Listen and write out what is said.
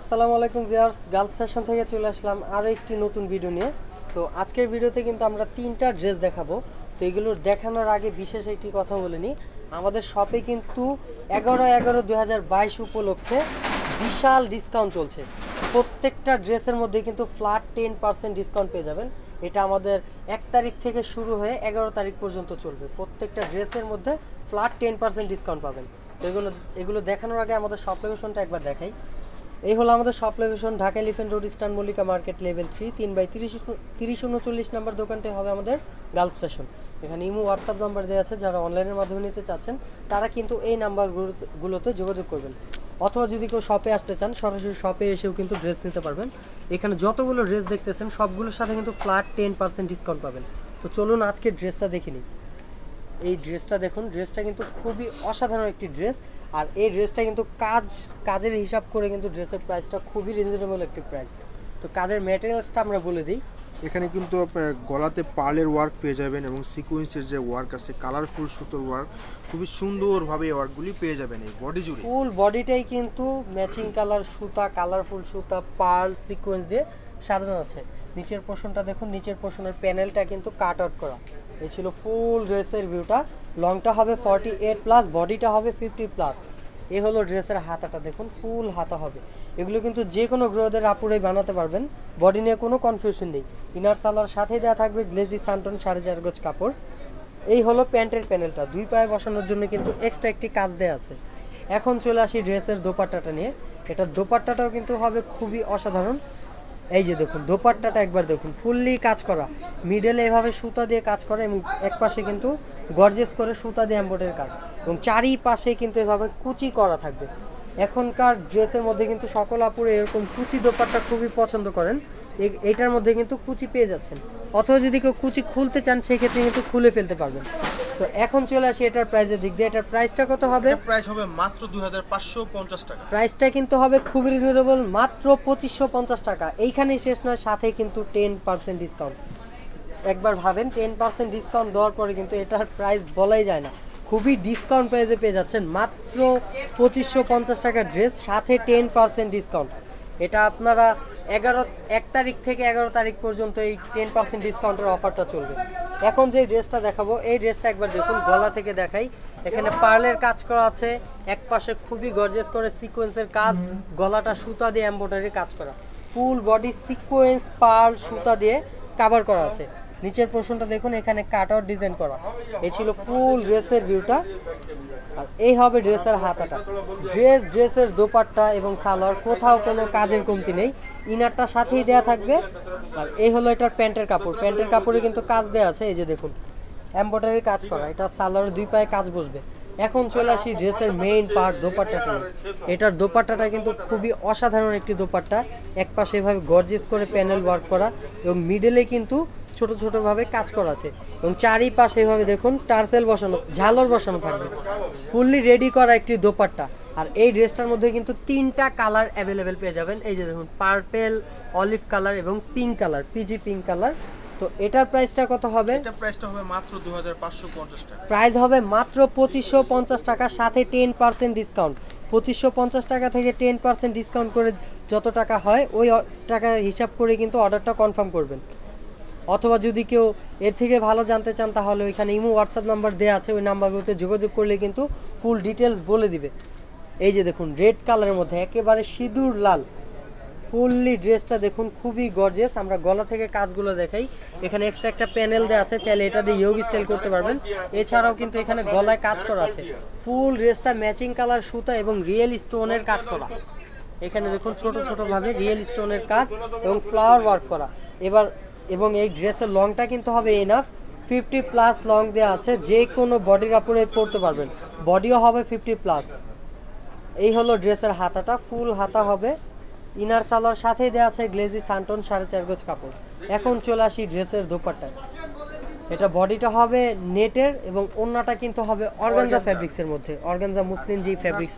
আসসালামু আলাইকুম viewers girls fashion থেকে চলে আসলাম আরও একটি নতুন ভিডিও নিয়ে তো আজকের ভিডিওতে কিন্তু আমরা তিনটা ড্রেস দেখাবো তো এগুলোর দেখানোর আগে বিশেষ একটি কথা বলে নিই আমাদের শপে কিন্তু এগারো এগারো দু উপলক্ষে বিশাল ডিসকাউন্ট চলছে প্রত্যেকটা ড্রেসের মধ্যে কিন্তু ফ্ল্যাট টেন পার্সেন্ট ডিসকাউন্ট পেয়ে যাবেন এটা আমাদের এক তারিখ থেকে শুরু হয়ে এগারো তারিখ পর্যন্ত চলবে প্রত্যেকটা ড্রেসের মধ্যে ফ্ল্যাট টেন পার্সেন্ট ডিসকাউন্ট পাবেন তো এগুলো এগুলো দেখানোর আগে আমাদের শপ লোকেশনটা একবার দেখাই এই হলো আমাদের shop location Dhaka Elephant Road Eastern Mallika market level three তিন বাই তিরিশ তিরিশ উনচল্লিশ নাম্বার দোকানটি হবে আমাদের গার্লস ফ্যাশন এখানে ইমো হোয়াটসঅ্যাপ নাম্বার দেওয়া আছে যারা অনলাইনের মাধ্যমে নিতে চাচ্ছেন তারা কিন্তু এই নাম্বারগুলোতে যোগাযোগ করবেন অথবা যদি কেউ শপে আসতে চান সরাসরি শপে এসেও কিন্তু ড্রেস নিতে পারবেন এখানে যতগুলো ড্রেস দেখতেছেন সবগুলোর সাথে কিন্তু ফ্ল্যাট টেন পার্সেন্ট ডিসকাউন্ট পাবেন তো চলুন আজকে ড্রেসটা দেখিনি এই ড্রেসটা দেখুন ড্রেসটা কিন্তু খুবই অসাধারণ একটি ড্রেস আর এই ড্রেসটা কিন্তু কাজ কাজের হিসাব করে কিন্তু ড্রেসের প্রাইসটা খুবই রিজনেবল একটি প্রাইস তো কাজের ম্যাটেরিয়ালসটা আমরা বলে দিই এখানে কিন্তু গলাতে পার্লের ওয়ার্ক পেয়ে যাবেন এবং সিকোয়েন্সের যে ওয়ার্ক আছে কালারফুল সুতোর ওয়ার্ক খুবই সুন্দরভাবে এই ওয়ার্কগুলি পেয়ে যাবেন এই বডি জুড়ে ফুল বডিটাই কিন্তু ম্যাচিং কালার সুতা কালারফুল সুতা পার্ল সিকুয়েন্স দিয়ে সাজানো আছে নিচের পোর্শনটা দেখুন নিচের পোষণের প্যানেলটা কিন্তু কাট আউট করা এই ছিল ফুল ড্রেসের ভিউটা লংটা হবে ফর্টি এইট প্লাস বডিটা হবে ফিফটি প্লাস এ হলো ড্রেসের হাতাটা দেখুন ফুল হাতা হবে এগুলো কিন্তু যে কোনো গ্রহদের আপুরেই বানাতে পারবেন বডি নিয়ে কোনো কনফিউশন নেই ইনার সালোয়ার সাথেই দেওয়া থাকবে গ্লেজি সান্টন সাড়ে চার গজ কাপড় এই হলো প্যান্টের প্যানেলটা দুই পায়ে বসানোর জন্য কিন্তু এক্সট্রা একটি কাজ দেওয়া আছে এখন চলে আসি ড্রেসের দোপাট্টাটা নিয়ে এটার দোপাট্টাটাও কিন্তু হবে খুবই অসাধারণ এই যে দেখুন দোপাট্টাটা একবার দেখুন ফুললি কাজ করা মিডলে এভাবে সুতা দিয়ে কাজ করা এবং এক পাশে কিন্তু গর্জেস করে সুতা দিয়ে অ্যাম্বোর্ডের কাজ এবং চারিপাশে কিন্তু এভাবে কুচি করা থাকবে এখনকার ড্রেসের মধ্যে কিন্তু সকল আপুরে এরকম কুচি দোপাট্টা খুবই পছন্দ করেন এটার মধ্যে কিন্তু কুচি পেয়ে যাচ্ছেন অথবা যদি কেউ কুচি খুলতে চান সেক্ষেত্রে কিন্তু খুলে ফেলতে পারবেন তো এখন চলে আসি এটার প্রাইজের দিক দিয়ে এটার প্রাইসটা কত হবে প্রাইস হবে মাত্র 2550 টাকা প্রাইসটা কিন্তু হবে খুব রিজনেবল মাত্র 2550 টাকা এইখানেই শেষ নয় সাথে কিন্তু 10% ডিসকাউন্ট একবার ভাবেন 10% ডিসকাউন্ট দেওয়ার পরে কিন্তু এটার প্রাইস বলাই যায় না খুবই ডিসকাউন্ট প্রাইসে পেয়ে যাচ্ছেন মাত্র পঁচিশশো পঞ্চাশ টাকার ড্রেস সাথে টেন পার্সেন্ট ডিসকাউন্ট এটা আপনারা এগারো এক তারিখ থেকে এগারো তারিখ পর্যন্ত এই টেন পার্সেন্ট ডিসকাউন্টের অফারটা চলবে এখন যে ড্রেসটা দেখাবো এই ড্রেসটা একবার দেখুন গলা থেকে দেখাই এখানে পার্লের কাজ করা আছে এক পাশে খুবই গর্জেস করে সিকোয়েন্সের কাজ গলাটা সুতা দিয়ে এম্ব্রয়ডারি কাজ করা ফুল বডি সিকোয়েন্স পার্ল সুতা দিয়ে কাভার করা আছে নিচের পোর্শনটা দেখুন এখানে কাট আউট ডিজাইন করা এই ছিল ফুল ড্রেসের ভিউটা আর এই হবে ড্রেসের হাতাটা ড্রেস ড্রেসের দোপাট্টা এবং সালোয়ার কোথাও কোনো কাজের কমতি নেই ইনারটা সাথেই দেয়া থাকবে আর এই হলো এটার প্যান্টের কাপড় প্যান্টের কাপড়ে কিন্তু কাজ দেওয়া আছে এই যে দেখুন এম্ব্রয়ডারি কাজ করা এটা সালোয়ার দুই পায়ে কাজ বসবে এখন চলে আসি ড্রেসের মেইন পার্ট দোপাট্টাটা এটার দোপাট্টাটা কিন্তু খুবই অসাধারণ একটি দোপাট্টা এক পাশে এভাবে গর্জিস করে প্যানেল ওয়ার্ক করা এবং মিডলে কিন্তু ছোট ছোটোভাবে কাজ করা আছে এবং চারিপাশে এভাবে দেখুন টার্সেল বসানো ঝালর বসানো থাকবে ফুললি রেডি করা একটি দোপাট্টা আর এই ড্রেসটার মধ্যে কিন্তু তিনটা কালার অ্যাভেলেবেল পেয়ে যাবেন এই যে দেখুন পার্পেল অলিভ কালার এবং পিঙ্ক কালার পিজি পিঙ্ক কালার তো এটার প্রাইসটা কত হবে এটা প্রাইসটা হবে মাত্র 2550 টাকা প্রাইস হবে মাত্র 2550 টাকা সাথে 10% ডিসকাউন্ট 2550 টাকা থেকে 10% ডিসকাউন্ট করে যত টাকা হয় ওই টাকা হিসাব করে কিন্তু অর্ডারটা কনফার্ম করবেন অথবা যদি কেউ এর থেকে ভালো জানতে চান তাহলে ওইখানে ইমো হোয়াটসঅ্যাপ নাম্বার দেওয়া আছে ওই নাম্বারগুলোতে যোগাযোগ করলে কিন্তু ফুল ডিটেলস বলে দিবে এই যে দেখুন রেড কালারের মধ্যে একেবারে সিঁদুর লাল ফুললি ড্রেসটা দেখুন খুবই গর্জেস আমরা গলা থেকে কাজগুলো দেখাই এখানে এক্সট্রা একটা প্যানেল দেওয়া আছে চাইলে এটা দিয়ে ইয়োগ স্টাইল করতে পারবেন এছাড়াও কিন্তু এখানে গলায় কাজ করা আছে ফুল ড্রেসটা ম্যাচিং কালার সুতা এবং রিয়েল স্টোনের কাজ করা এখানে দেখুন ছোট ছোটোভাবে রিয়েল স্টোনের কাজ এবং ফ্লাওয়ার ওয়ার্ক করা এবার এবং এই ড্রেসের লংটা কিন্তু হবে এনাফ ফিফটি প্লাস লং দেওয়া আছে যে কোনো বডির কাপড়ে পরতে পারবেন বডিও হবে ফিফটি প্লাস এই হলো ড্রেসের হাতাটা ফুল হাতা হবে ইনার সালোয়ার সাথেই দেওয়া আছে গ্লেজি সান্টন সাড়ে চার গোজ কাপড় এখন চলে আসি ড্রেসের দোপাট্টায় এটা বডিটা হবে নেটের এবং ওড়নাটা কিন্তু হবে অর্গানজা ফ্যাব্রিক্সের মধ্যে অর্গানজা মুসলিম যেই ফ্যাব্রিক্স